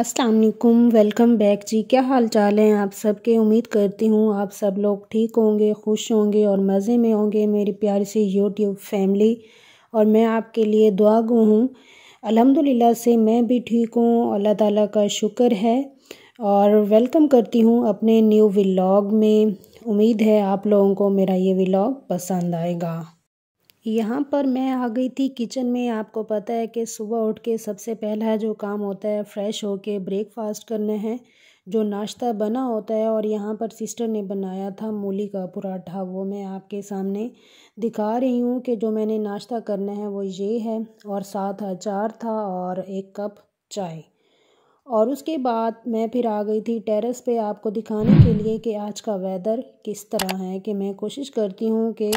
असलकुम welcome back जी क्या हाल चाल हैं आप सबके उम्मीद करती हूँ आप सब लोग ठीक होंगे खुश होंगे और मज़े में होंगे मेरी प्यारी सी यूट्यूब फैमिली और मैं आपके लिए दुआ गो हूँ अलहमदिल्ला से मैं भी ठीक हूँ अल्लाह ताला का शुक्र है और वेलकम करती हूँ अपने न्यू व्लाग में उम्मीद है आप लोगों को मेरा ये व्लाग पसंद आएगा यहाँ पर मैं आ गई थी किचन में आपको पता है कि सुबह उठ के सबसे पहला जो काम होता है फ़्रेश हो के ब्रेकफास्ट करना है जो नाश्ता बना होता है और यहाँ पर सिस्टर ने बनाया था मूली का पराठा वो मैं आपके सामने दिखा रही हूँ कि जो मैंने नाश्ता करना है वो ये है और साथ अचार था और एक कप चाय और उसके बाद मैं फिर आ गई थी टेरेस पे आपको दिखाने के लिए कि आज का वेदर किस तरह है कि मैं कोशिश करती हूँ कि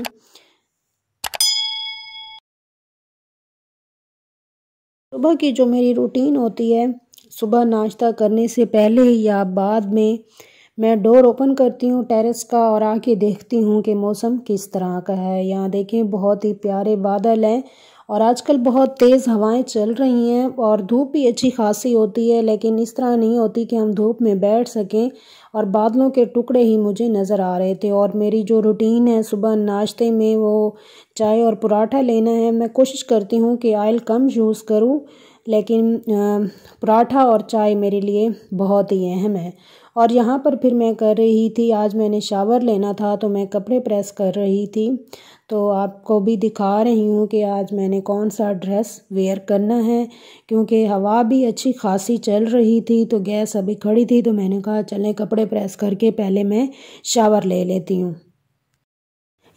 सुबह की जो मेरी रूटीन होती है सुबह नाश्ता करने से पहले या बाद में मैं डोर ओपन करती हूँ टेरेस का और आके देखती हूँ कि मौसम किस तरह का है यहाँ देखें बहुत ही प्यारे बादल हैं और आजकल बहुत तेज़ हवाएं चल रही हैं और धूप भी अच्छी खासी होती है लेकिन इस तरह नहीं होती कि हम धूप में बैठ सकें और बादलों के टुकड़े ही मुझे नज़र आ रहे थे और मेरी जो रूटीन है सुबह नाश्ते में वो चाय और पराठा लेना है मैं कोशिश करती हूँ कि आयल कम यूज़ करूँ लेकिन पराठा और चाय मेरे लिए बहुत ही अहम है और यहाँ पर फिर मैं कर रही थी आज मैंने शावर लेना था तो मैं कपड़े प्रेस कर रही थी तो आपको भी दिखा रही हूँ कि आज मैंने कौन सा ड्रेस वेयर करना है क्योंकि हवा भी अच्छी खासी चल रही थी तो गैस अभी खड़ी थी तो मैंने कहा चलें कपड़े प्रेस करके पहले मैं शावर ले लेती हूँ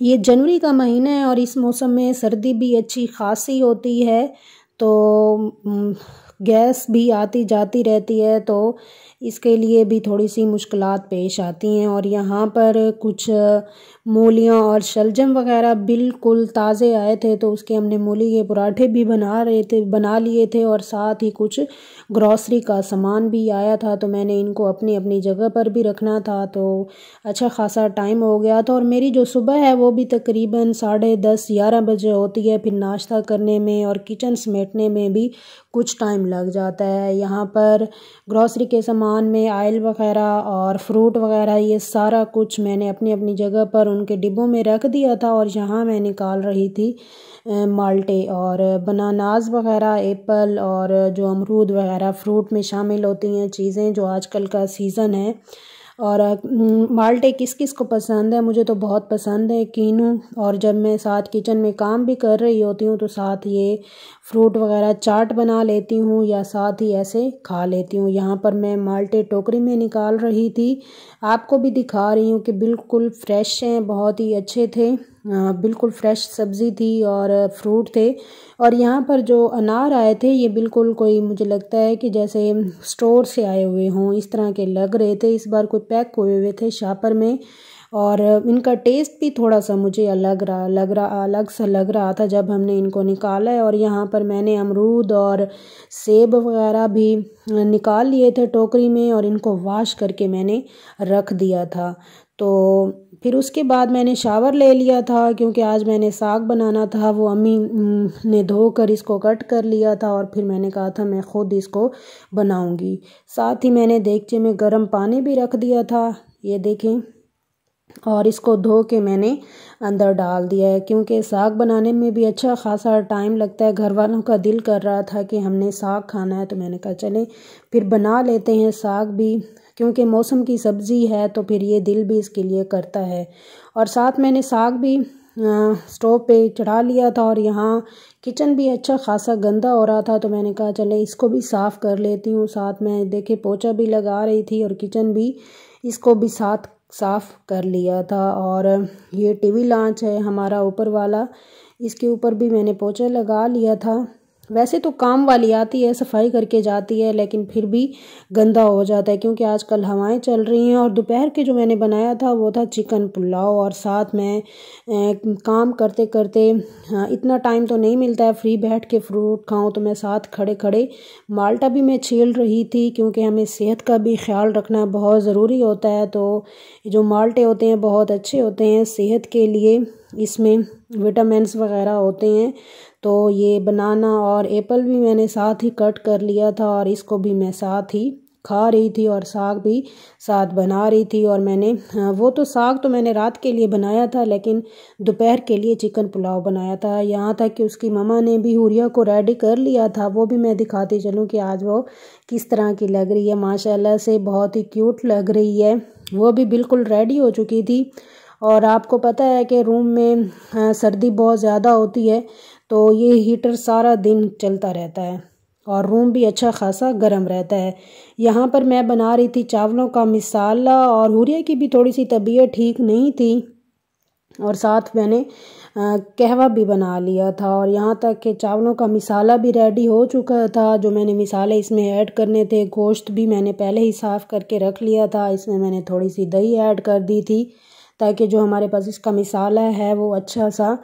ये जनवरी का महीना है और इस मौसम में सर्दी भी अच्छी खासी होती है तो गैस भी आती जाती रहती है तो इसके लिए भी थोड़ी सी मुश्किल पेश आती हैं और यहाँ पर कुछ मूलियाँ और शलजम वगैरह बिल्कुल ताज़े आए थे तो उसके हमने मूली के पराठे भी बना रहे थे बना लिए थे और साथ ही कुछ ग्रॉसरी का सामान भी आया था तो मैंने इनको अपनी अपनी जगह पर भी रखना था तो अच्छा खासा टाइम हो गया था और मेरी जो सुबह है वो भी तकरीबन साढ़े दस ग्यारह बजे होती है फिर नाश्ता करने में और किचन समेटने में भी कुछ टाइम लग जाता है यहाँ पर ग्रॉसरी के सामान सामान में आयल वगैरह और फ्रूट वगैरह ये सारा कुछ मैंने अपनी अपनी जगह पर उनके डिब्बों में रख दिया था और यहाँ मैं निकाल रही थी माल्टे और बनानाज वगैरह एप्पल और जो अमरूद वगैरह फ्रूट में शामिल होती हैं चीज़ें जो आजकल का सीज़न है और माल्टे किस किस को पसंद है मुझे तो बहुत पसंद है कीनू और जब मैं साथ किचन में काम भी कर रही होती हूँ तो साथ ये फ्रूट वगैरह चाट बना लेती हूँ या साथ ही ऐसे खा लेती हूँ यहाँ पर मैं माल्टे टोकरी में निकाल रही थी आपको भी दिखा रही हूँ कि बिल्कुल फ्रेश हैं बहुत ही अच्छे थे बिल्कुल फ्रेश सब्ज़ी थी और फ्रूट थे और यहाँ पर जो अनार आए थे ये बिल्कुल कोई मुझे लगता है कि जैसे स्टोर से आए हुए हों इस तरह के लग रहे थे इस बार कोई पैक हुए हुए थे शापर में और इनका टेस्ट भी थोड़ा सा मुझे अलग रहा लग रहा अलग सा लग रहा था जब हमने इनको निकाला है और यहाँ पर मैंने अमरूद और सेब वगैरह भी निकाल लिए थे टोकरी में और इनको वाश करके मैंने रख दिया था तो फिर उसके बाद मैंने शावर ले लिया था क्योंकि आज मैंने साग बनाना था वो अम्मी ने धोकर इसको कट कर लिया था और फिर मैंने कहा था मैं ख़ुद इसको बनाऊंगी साथ ही मैंने देगचे में गर्म पानी भी रख दिया था ये देखें और इसको धो के मैंने अंदर डाल दिया है क्योंकि साग बनाने में भी अच्छा खासा टाइम लगता है घर वालों का दिल कर रहा था कि हमने साग खाना है तो मैंने कहा चलें फिर बना लेते हैं साग भी क्योंकि मौसम की सब्ज़ी है तो फिर ये दिल भी इसके लिए करता है और साथ मैंने साग भी स्टोव पे चढ़ा लिया था और यहाँ किचन भी अच्छा खासा गंदा हो रहा था तो मैंने कहा चले इसको भी साफ़ कर लेती हूँ साथ में देखे पोछा भी लगा रही थी और किचन भी इसको भी साथ साफ़ कर लिया था और ये टी वी लॉन्च है हमारा ऊपर वाला इसके ऊपर भी मैंने पोछा लगा लिया था वैसे तो काम वाली आती है सफाई करके जाती है लेकिन फिर भी गंदा हो जाता है क्योंकि आजकल हवाएं चल रही हैं और दोपहर के जो मैंने बनाया था वो था चिकन पुलाव और साथ में काम करते करते इतना टाइम तो नहीं मिलता है फ्री बैठ के फ्रूट खाऊं तो मैं साथ खड़े खड़े माल्टा भी मैं छील रही थी क्योंकि हमें सेहत का भी ख्याल रखना बहुत ज़रूरी होता है तो जो माल्टे होते हैं बहुत अच्छे होते हैं सेहत के लिए इसमें विटामिनस वगैरह होते हैं तो ये बनाना और एप्पल भी मैंने साथ ही कट कर लिया था और इसको भी मैं साथ ही खा रही थी और साग भी साथ बना रही थी और मैंने हाँ, वो तो साग तो मैंने रात के लिए बनाया था लेकिन दोपहर के लिए चिकन पुलाव बनाया था यहाँ तक कि उसकी ममा ने भी हुरिया को रेडी कर लिया था वो भी मैं दिखाती चलूँ कि आज वो किस तरह की लग रही है माशाल्लाह से बहुत ही क्यूट लग रही है वो भी बिल्कुल रेडी हो चुकी थी और आपको पता है कि रूम में हाँ, सर्दी बहुत ज़्यादा होती है तो ये हीटर सारा दिन चलता रहता है और रूम भी अच्छा खासा गर्म रहता है यहाँ पर मैं बना रही थी चावलों का मिसाला और हुरिया की भी थोड़ी सी तबीयत ठीक नहीं थी और साथ मैंने कहवा भी बना लिया था और यहाँ तक कि चावलों का मिसाला भी रेडी हो चुका था जो मैंने मिसाले इसमें ऐड करने थे गोश्त भी मैंने पहले ही साफ़ करके रख लिया था इसमें मैंने थोड़ी सी दही ऐड कर दी थी ताकि जो हमारे पास इसका मिसाला है वो अच्छा सा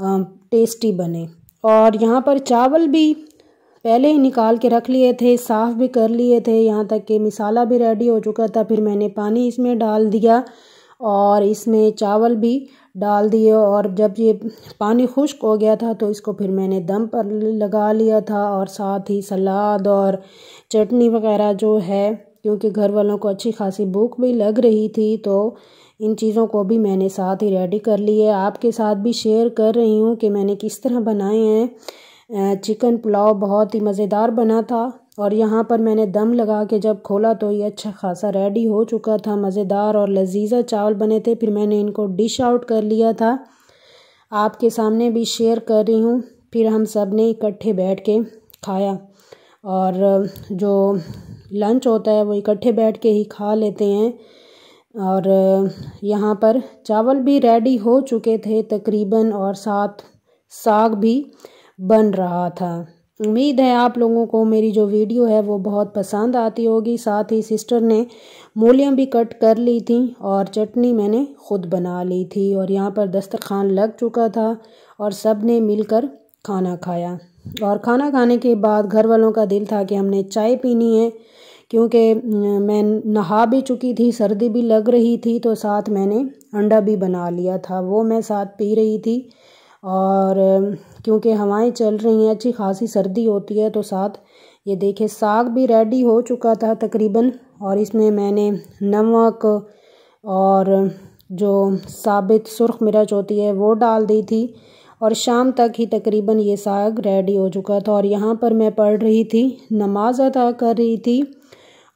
टेस्टी बने और यहाँ पर चावल भी पहले ही निकाल के रख लिए थे साफ़ भी कर लिए थे यहाँ तक कि मसाला भी रेडी हो चुका था फिर मैंने पानी इसमें डाल दिया और इसमें चावल भी डाल दिए और जब ये पानी खुश्क हो गया था तो इसको फिर मैंने दम पर लगा लिया था और साथ ही सलाद और चटनी वगैरह जो है क्योंकि घर वालों को अच्छी खासी भूख भी लग रही थी तो इन चीज़ों को भी मैंने साथ ही रेडी कर ली है आपके साथ भी शेयर कर रही हूँ कि मैंने किस तरह बनाए हैं चिकन पुलाव बहुत ही मज़ेदार बना था और यहाँ पर मैंने दम लगा के जब खोला तो ये अच्छा खासा रेडी हो चुका था मज़ेदार और लजीजा चावल बने थे फिर मैंने इनको डिश आउट कर लिया था आपके सामने भी शेयर कर रही हूँ फिर हम सब ने इकट्ठे बैठ के खाया और जो लंच होता है वो इकट्ठे बैठ के ही खा लेते हैं और यहाँ पर चावल भी रेडी हो चुके थे तकरीबन और साथ साग भी बन रहा था उम्मीद है आप लोगों को मेरी जो वीडियो है वो बहुत पसंद आती होगी साथ ही सिस्टर ने मूलियाँ भी कट कर ली थी और चटनी मैंने खुद बना ली थी और यहाँ पर दस्तरखान लग चुका था और सब ने मिलकर खाना खाया और खाना खाने के बाद घर वालों का दिल था कि हमने चाय पीनी है क्योंकि मैं नहा भी चुकी थी सर्दी भी लग रही थी तो साथ मैंने अंडा भी बना लिया था वो मैं साथ पी रही थी और क्योंकि हवाएं चल रही हैं अच्छी खासी सर्दी होती है तो साथ ये देखे साग भी रेडी हो चुका था तकरीबन और इसमें मैंने नमक और जो साबित सुरख मिर्च होती है वो डाल दी थी और शाम तक ही तकरीबन ये साग रेडी हो चुका था और यहाँ पर मैं पढ़ रही थी नमाज अदा कर रही थी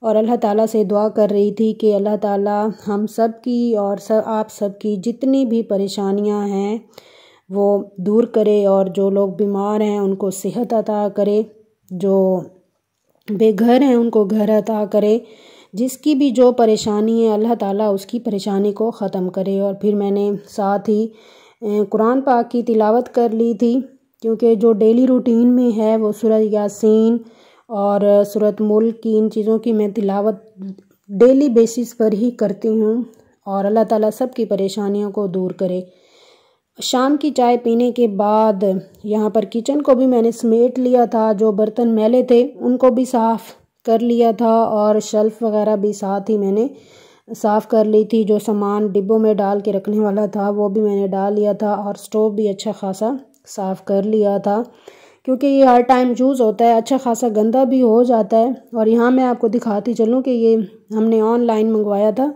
और अल्लाह ताला से दुआ कर रही थी कि अल्लाह ताला हम सब की और सब आप सब की जितनी भी परेशानियां हैं वो दूर करे और जो लोग बीमार हैं उनको सेहत अता करे जो बेघर हैं उनको घर अता करे जिसकी भी जो परेशानी है अल्लाह ताला उसकी परेशानी को ख़त्म करे और फिर मैंने साथ ही कुरान पाक की तिलावत कर ली थी क्योंकि जो डेली रूटीन में है वो सूरह यासीन और सूरत मूल की इन चीज़ों की मैं तिलावत डेली बेसिस पर ही करती हूँ और अल्लाह ताला सब की परेशानियों को दूर करे शाम की चाय पीने के बाद यहाँ पर किचन को भी मैंने समेट लिया था जो बर्तन मैले थे उनको भी साफ़ कर लिया था और शेल्फ़ वगैरह भी साथ ही मैंने साफ़ कर ली थी जो सामान डिब्बों में डाल के रखने वाला था वो भी मैंने डाल लिया था और स्टोव भी अच्छा खासा साफ़ कर लिया था क्योंकि ये हर टाइम यूज़ होता है अच्छा खासा गंदा भी हो जाता है और यहाँ मैं आपको दिखाती चलूँ कि ये हमने ऑनलाइन मंगवाया था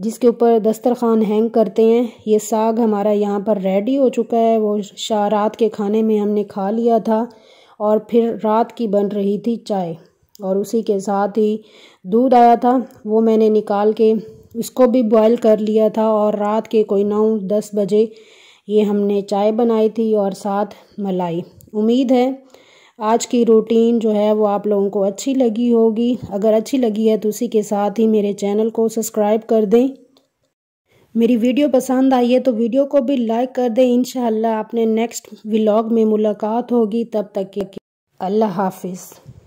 जिसके ऊपर दस्तरखान हैंग करते हैं ये साग हमारा यहाँ पर रेडी हो चुका है वो रात के खाने में हमने खा लिया था और फिर रात की बन रही थी चाय और उसी के साथ ही दूध आया था वो मैंने निकाल के इसको भी बॉयल कर लिया था और रात के कोई नौ दस बजे ये हमने चाय बनाई थी और साथ मलाई उम्मीद है आज की रूटीन जो है वो आप लोगों को अच्छी लगी होगी अगर अच्छी लगी है तो उसी के साथ ही मेरे चैनल को सब्सक्राइब कर दें मेरी वीडियो पसंद आई है तो वीडियो को भी लाइक कर दें इन आपने नेक्स्ट व्लॉग में मुलाकात होगी तब तक के अल्लाह हाफिज़